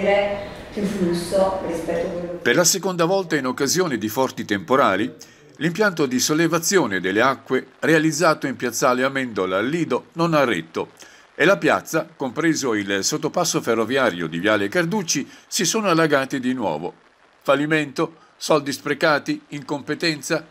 gestire più flusso rispetto a quello. Per la seconda volta in occasione di forti temporali, l'impianto di sollevazione delle acque realizzato in piazzale Amendola al Lido non ha retto e la piazza, compreso il sottopasso ferroviario di Viale Carducci, si sono allagati di nuovo. Fallimento, soldi sprecati, incompetenza.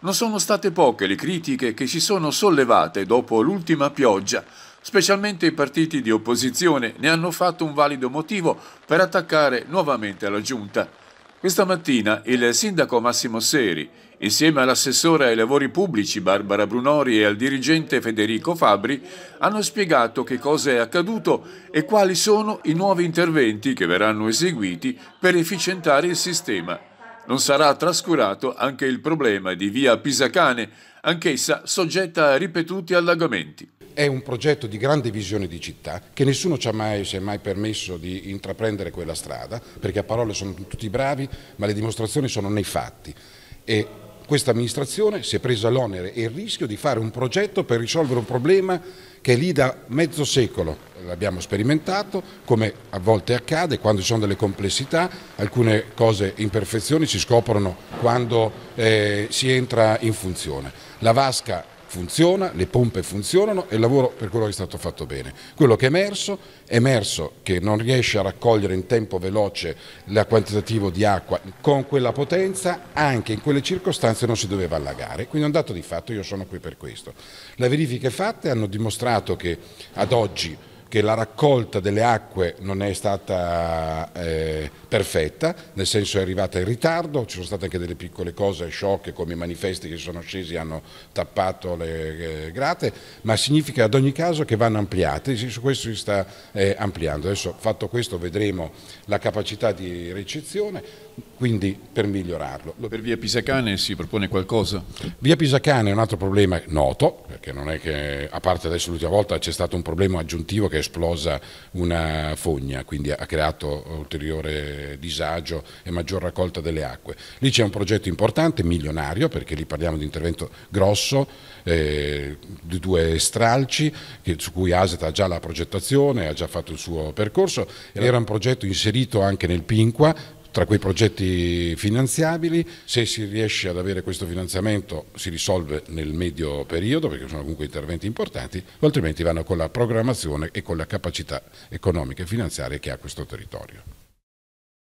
Non sono state poche le critiche che si sono sollevate dopo l'ultima pioggia, Specialmente i partiti di opposizione ne hanno fatto un valido motivo per attaccare nuovamente la giunta. Questa mattina il sindaco Massimo Seri, insieme all'assessore ai lavori pubblici Barbara Brunori e al dirigente Federico Fabri, hanno spiegato che cosa è accaduto e quali sono i nuovi interventi che verranno eseguiti per efficientare il sistema. Non sarà trascurato anche il problema di via Pisacane, anch'essa soggetta a ripetuti allagamenti. È un progetto di grande visione di città che nessuno ci ha mai, si è mai permesso di intraprendere quella strada, perché a parole sono tutti bravi, ma le dimostrazioni sono nei fatti. E questa amministrazione si è presa l'onere e il rischio di fare un progetto per risolvere un problema che è lì da mezzo secolo. L'abbiamo sperimentato, come a volte accade, quando ci sono delle complessità, alcune cose, imperfezioni si scoprono quando eh, si entra in funzione. La vasca funziona, le pompe funzionano e il lavoro per quello che è stato fatto bene. Quello che è emerso, è emerso che non riesce a raccogliere in tempo veloce la quantitativo di acqua con quella potenza, anche in quelle circostanze non si doveva allagare, quindi è un dato di fatto, io sono qui per questo. Le verifiche fatte hanno dimostrato che ad oggi che la raccolta delle acque non è stata eh, perfetta, nel senso è arrivata in ritardo, ci sono state anche delle piccole cose sciocche come i manifesti che sono scesi e hanno tappato le eh, grate, ma significa ad ogni caso che vanno ampliate, su questo si sta eh, ampliando. Adesso fatto questo vedremo la capacità di ricezione, quindi per migliorarlo. Per via Pisacane si propone qualcosa? Via Pisacane è un altro problema noto, perché non è che a parte adesso l'ultima volta c'è stato un problema aggiuntivo che è esplosa una fogna, quindi ha creato ulteriore disagio e maggior raccolta delle acque. Lì c'è un progetto importante, milionario, perché lì parliamo di intervento grosso, eh, di due stralci, che, su cui ASET ha già la progettazione, ha già fatto il suo percorso, era un progetto inserito anche nel PINQUA, tra quei progetti finanziabili. Se si riesce ad avere questo finanziamento si risolve nel medio periodo perché sono comunque interventi importanti, o altrimenti vanno con la programmazione e con la capacità economica e finanziaria che ha questo territorio.